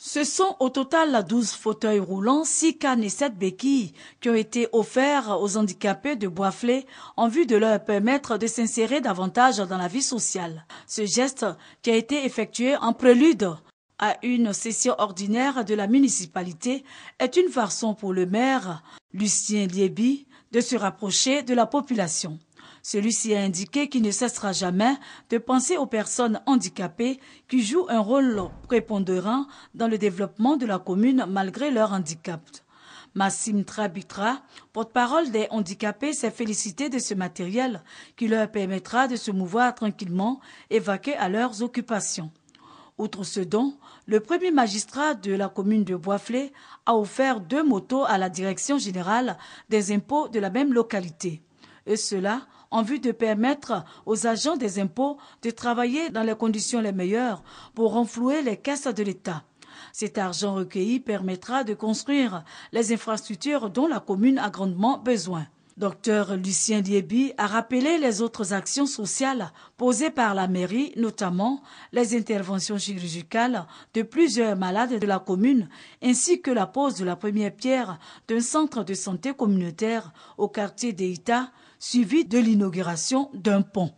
Ce sont au total 12 fauteuils roulants, six cannes et 7 béquilles qui ont été offerts aux handicapés de Boisflé en vue de leur permettre de s'insérer davantage dans la vie sociale. Ce geste qui a été effectué en prélude à une session ordinaire de la municipalité est une façon pour le maire, Lucien Liebi, de se rapprocher de la population. Celui-ci a indiqué qu'il ne cessera jamais de penser aux personnes handicapées qui jouent un rôle prépondérant dans le développement de la commune malgré leur handicap. Massim Trabitra, porte-parole des handicapés, s'est félicité de ce matériel qui leur permettra de se mouvoir tranquillement et vaquer à leurs occupations. Outre ce don, le premier magistrat de la commune de Boisflé a offert deux motos à la direction générale des impôts de la même localité. Et cela en vue de permettre aux agents des impôts de travailler dans les conditions les meilleures pour renflouer les caisses de l'État. Cet argent recueilli permettra de construire les infrastructures dont la commune a grandement besoin. Docteur Lucien Diebi a rappelé les autres actions sociales posées par la mairie, notamment les interventions chirurgicales de plusieurs malades de la commune, ainsi que la pose de la première pierre d'un centre de santé communautaire au quartier d'Eita, suivi de l'inauguration d'un pont.